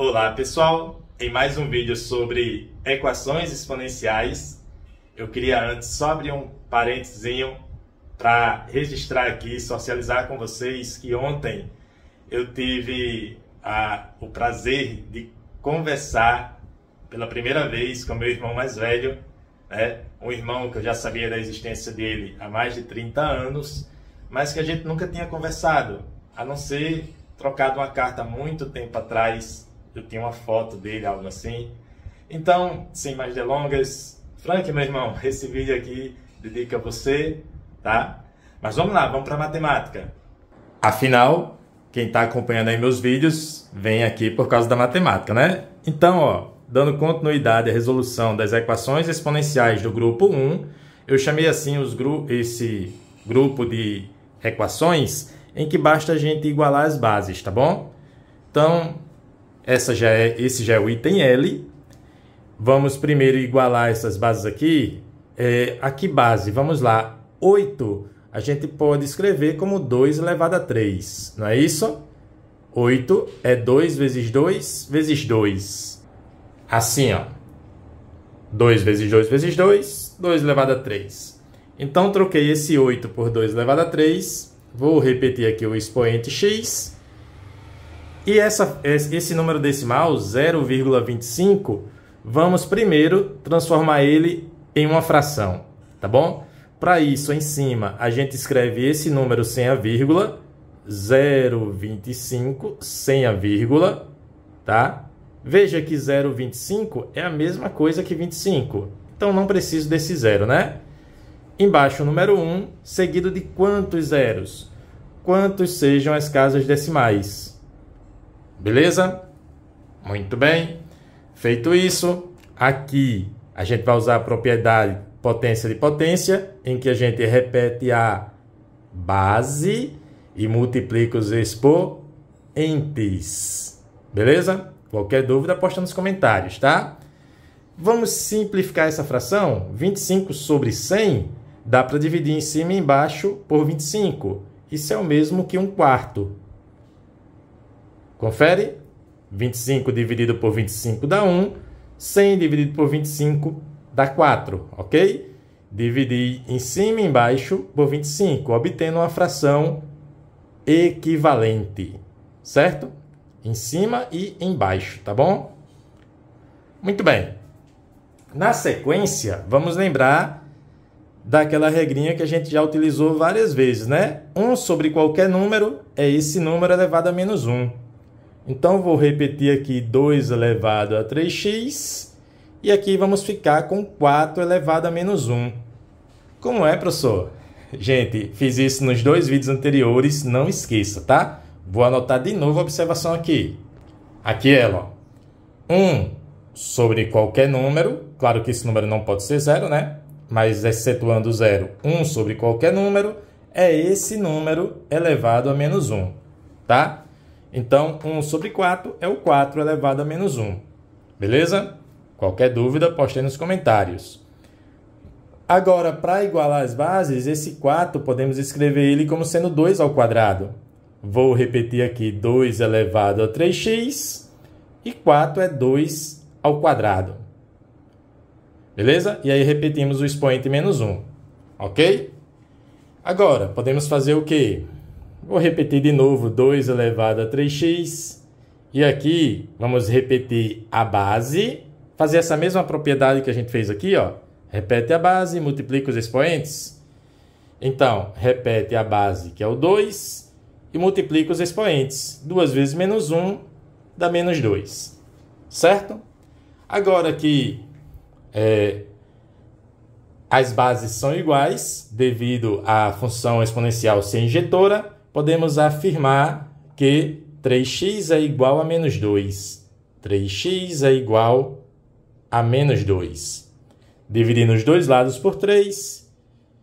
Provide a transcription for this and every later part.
Olá pessoal, em mais um vídeo sobre equações exponenciais. Eu queria antes só abrir um parentezinho para registrar aqui, socializar com vocês que ontem eu tive a, o prazer de conversar pela primeira vez com meu irmão mais velho, né? um irmão que eu já sabia da existência dele há mais de 30 anos, mas que a gente nunca tinha conversado, a não ser trocado uma carta muito tempo atrás eu tenho uma foto dele, algo assim. Então, sem mais delongas, Frank, meu irmão, esse vídeo aqui dedica a você, tá? Mas vamos lá, vamos para matemática. Afinal, quem está acompanhando aí meus vídeos vem aqui por causa da matemática, né? Então, ó, dando continuidade à resolução das equações exponenciais do grupo 1, eu chamei assim os gru esse grupo de equações em que basta a gente igualar as bases, tá bom? Então, essa já é, esse já é o item L. Vamos primeiro igualar essas bases aqui. É, a que base? Vamos lá. 8 a gente pode escrever como 2 elevado a 3, não é isso? 8 é 2 vezes 2 vezes 2. Assim, ó. 2 vezes 2 vezes 2, 2 elevado a 3. Então, troquei esse 8 por 2 elevado a 3. Vou repetir aqui o expoente x e essa, esse número decimal, 0,25, vamos primeiro transformar ele em uma fração, tá bom? Para isso, em cima, a gente escreve esse número sem a vírgula, 0,25 sem a vírgula, tá? Veja que 0,25 é a mesma coisa que 25, então não preciso desse zero, né? Embaixo, o número 1, seguido de quantos zeros? Quantos sejam as casas decimais? Beleza? Muito bem. Feito isso, aqui a gente vai usar a propriedade potência de potência, em que a gente repete a base e multiplica os expoentes. Beleza? Qualquer dúvida, posta nos comentários, tá? Vamos simplificar essa fração? 25 sobre 100 dá para dividir em cima e embaixo por 25. Isso é o mesmo que um quarto. Confere? 25 dividido por 25 dá 1. 100 dividido por 25 dá 4, ok? Dividi em cima e embaixo por 25, obtendo uma fração equivalente, certo? Em cima e embaixo, tá bom? Muito bem. Na sequência, vamos lembrar daquela regrinha que a gente já utilizou várias vezes, né? 1 sobre qualquer número é esse número elevado a menos 1. Então, vou repetir aqui 2 elevado a 3x. E aqui vamos ficar com 4 elevado a menos 1. Como é, professor? Gente, fiz isso nos dois vídeos anteriores, não esqueça, tá? Vou anotar de novo a observação aqui. Aqui é ela, ó. 1 sobre qualquer número, claro que esse número não pode ser zero, né? Mas excetuando zero, 1 sobre qualquer número é esse número elevado a menos 1, tá? tá? Então, 1 sobre 4 é o 4 elevado a menos 1. Beleza? Qualquer dúvida, poste aí nos comentários. Agora, para igualar as bases, esse 4 podemos escrever ele como sendo 2 ao quadrado. Vou repetir aqui 2 elevado a 3x e 4 é 2 ao quadrado. Beleza? E aí repetimos o expoente menos 1, ok? Agora, podemos fazer o quê? Vou repetir de novo, 2 elevado a 3x. E aqui, vamos repetir a base. Fazer essa mesma propriedade que a gente fez aqui, ó. Repete a base, multiplica os expoentes. Então, repete a base, que é o 2, e multiplica os expoentes. 2 vezes menos 1 dá menos 2, certo? Agora que é, as bases são iguais, devido à função exponencial ser injetora, podemos afirmar que 3x é igual a menos 2. 3x é igual a menos 2. Dividindo os dois lados por 3,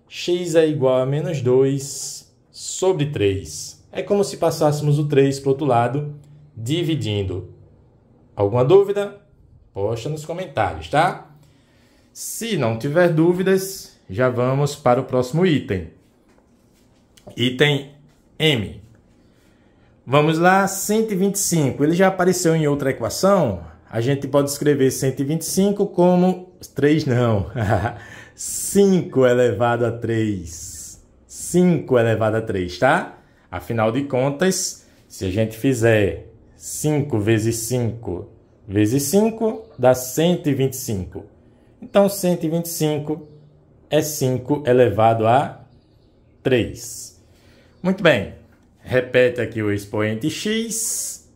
x é igual a menos 2 sobre 3. É como se passássemos o 3 para o outro lado, dividindo. Alguma dúvida? Posta nos comentários, tá? Se não tiver dúvidas, já vamos para o próximo item. Item m. Vamos lá, 125. Ele já apareceu em outra equação. A gente pode escrever 125 como 3 não. 5 elevado a 3. 5 elevado a 3, tá? Afinal de contas, se a gente fizer 5 vezes 5 vezes 5 dá 125. Então, 125 é 5 elevado a 3. Muito bem, repete aqui o expoente x.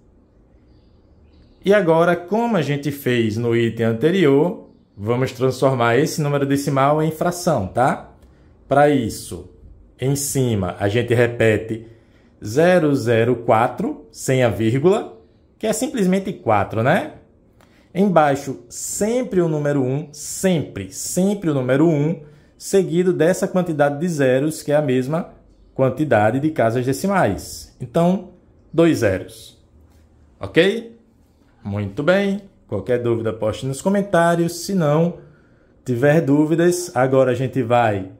E agora, como a gente fez no item anterior, vamos transformar esse número decimal em fração, tá? Para isso, em cima, a gente repete 004, sem a vírgula, que é simplesmente 4, né? Embaixo, sempre o número 1, sempre, sempre o número 1, seguido dessa quantidade de zeros, que é a mesma quantidade de casas decimais. Então, dois zeros. Ok? Muito bem. Qualquer dúvida, poste nos comentários. Se não tiver dúvidas, agora a gente vai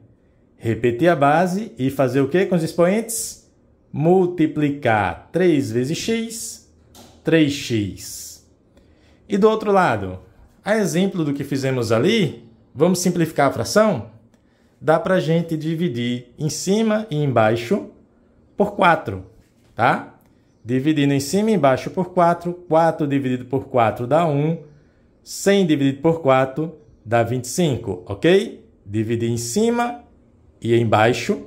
repetir a base e fazer o que com os expoentes? Multiplicar 3 vezes x, 3x. E do outro lado, a exemplo do que fizemos ali, vamos simplificar a fração? dá para a gente dividir em cima e embaixo por 4, tá? Dividindo em cima e embaixo por 4, 4 dividido por 4 dá 1, 100 dividido por 4 dá 25, ok? Dividir em cima e embaixo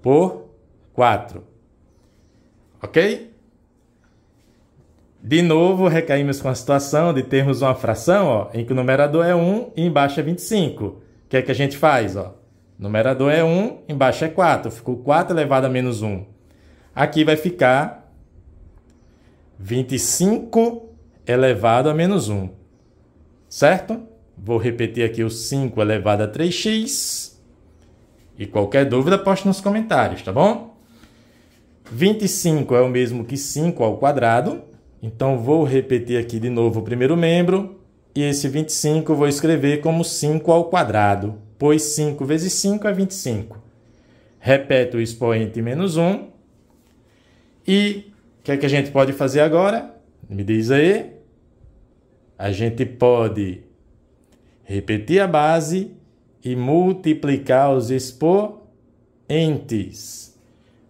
por 4, ok? De novo, recaímos com a situação de termos uma fração ó, em que o numerador é 1 e embaixo é 25. O que é que a gente faz? Ó? Numerador é 1, embaixo é 4. Ficou 4 elevado a menos 1. Aqui vai ficar 25 elevado a menos 1. Certo? Vou repetir aqui o 5 elevado a 3x. E qualquer dúvida, poste nos comentários, tá bom? 25 é o mesmo que 5 ao quadrado. Então, vou repetir aqui de novo o primeiro membro e esse 25 eu vou escrever como 5 ao quadrado, pois 5 vezes 5 é 25. Repete o expoente menos 1. E o que, é que a gente pode fazer agora? Me diz aí. A gente pode repetir a base e multiplicar os expoentes.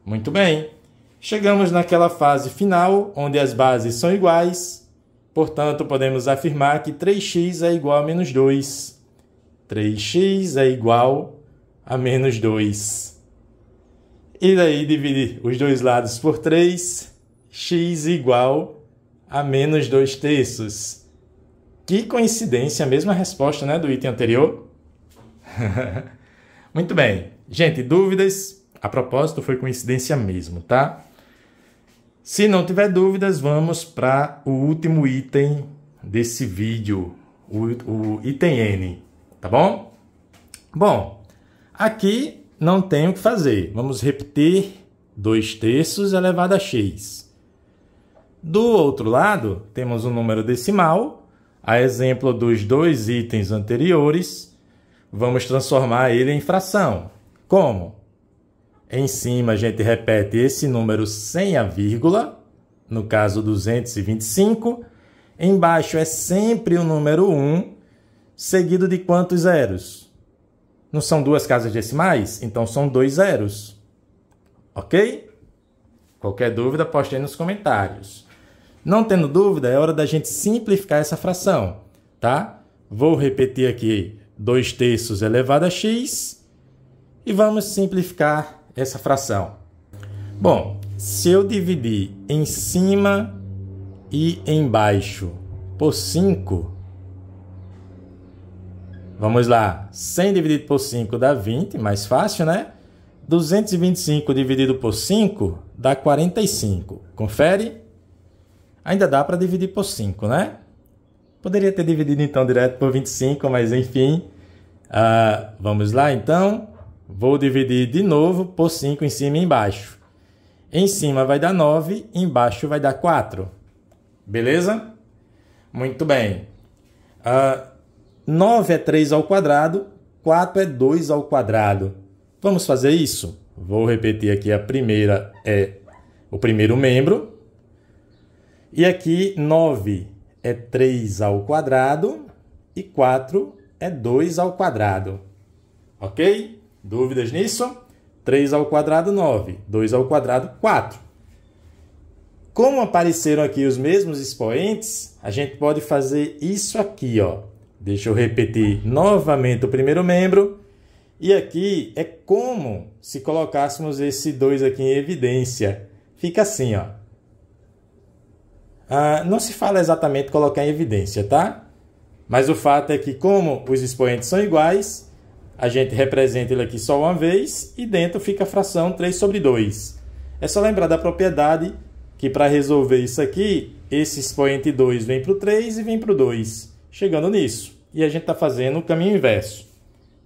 Muito bem. Chegamos naquela fase final onde as bases são iguais Portanto, podemos afirmar que 3x é igual a menos 2. 3x é igual a menos 2. E daí dividir os dois lados por 3, x igual a menos 2 terços. Que coincidência, a mesma resposta né, do item anterior. Muito bem. Gente, dúvidas? A propósito, foi coincidência mesmo, tá? Se não tiver dúvidas, vamos para o último item desse vídeo, o, o, item N, tá bom? Bom, aqui não tem o que fazer. Vamos repetir 2 terços elevado a x. Do outro lado, temos um número decimal, a exemplo dos dois itens anteriores, vamos transformar ele em fração. Como? Em cima, a gente repete esse número sem a vírgula, no caso 225. Embaixo é sempre o número 1, seguido de quantos zeros? Não são duas casas decimais? Então são dois zeros. Ok? Qualquer dúvida, poste aí nos comentários. Não tendo dúvida, é hora da gente simplificar essa fração, tá? Vou repetir aqui 2 terços elevado a x e vamos simplificar essa fração? Bom, se eu dividir em cima e embaixo por 5, vamos lá, 100 dividido por 5 dá 20, mais fácil, né? 225 dividido por 5 dá 45. Confere? Ainda dá para dividir por 5, né? Poderia ter dividido então direto por 25, mas enfim. Uh, vamos lá então. Vou dividir de novo por 5 em cima e embaixo. Em cima vai dar 9, embaixo vai dar 4. Beleza? Muito bem. Uh, ah, 9 é 3 ao quadrado, 4 é 2 ao quadrado. Vamos fazer isso? Vou repetir aqui a primeira é o primeiro membro. E aqui 9 é 3 ao quadrado e 4 é 2 ao quadrado. OK? Dúvidas nisso? 3 ao quadrado, 9. 2 ao quadrado, 4. Como apareceram aqui os mesmos expoentes, a gente pode fazer isso aqui, ó. Deixa eu repetir novamente o primeiro membro. E aqui é como se colocássemos esse 2 aqui em evidência. Fica assim, ó. Ah, não se fala exatamente colocar em evidência, tá? Mas o fato é que como os expoentes são iguais, a gente representa ele aqui só uma vez e dentro fica a fração 3 sobre 2. É só lembrar da propriedade que para resolver isso aqui, esse expoente 2 vem para o 3 e vem para o 2, chegando nisso. E a gente está fazendo o caminho inverso,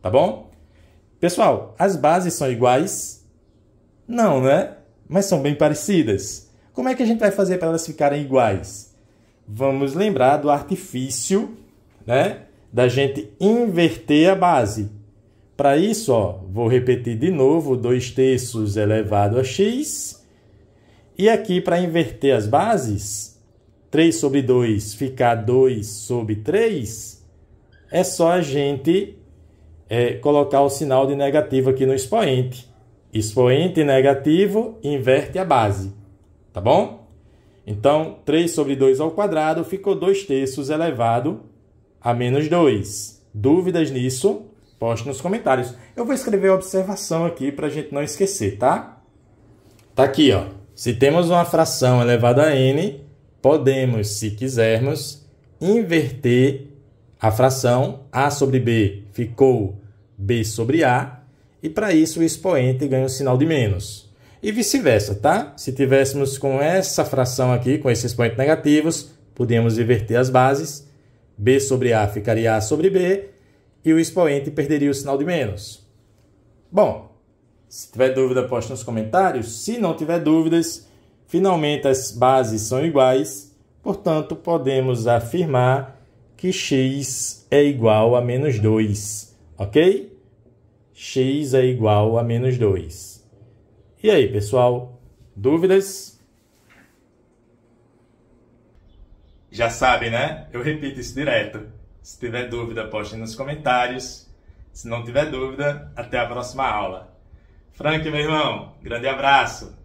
tá bom? Pessoal, as bases são iguais? Não, né? Mas são bem parecidas. Como é que a gente vai fazer para elas ficarem iguais? Vamos lembrar do artifício né? da gente inverter a base. Para isso, ó, vou repetir de novo, 2 terços elevado a x. E aqui, para inverter as bases, 3 sobre 2 ficar 2 sobre 3, é só a gente é, colocar o sinal de negativo aqui no expoente. Expoente negativo inverte a base, tá bom? Então, 3 sobre 2 ao quadrado ficou 2 terços elevado a menos 2. Dúvidas nisso? Poste nos comentários. Eu vou escrever a observação aqui para a gente não esquecer, tá? Tá aqui, ó. Se temos uma fração elevada a n, podemos, se quisermos, inverter a fração a sobre b ficou b sobre a, e para isso o expoente ganha o sinal de menos. E vice-versa, tá? Se tivéssemos com essa fração aqui, com esses expoentes negativos, podíamos inverter as bases. b sobre a ficaria a sobre b, e o expoente perderia o sinal de menos. Bom, se tiver dúvida, poste nos comentários. Se não tiver dúvidas, finalmente as bases são iguais, portanto, podemos afirmar que x é igual a menos 2, ok? x é igual a menos 2. E aí, pessoal, dúvidas? Já sabe, né? Eu repito isso direto. Se tiver dúvida, poste nos comentários. Se não tiver dúvida, até a próxima aula. Frank, meu irmão, grande abraço!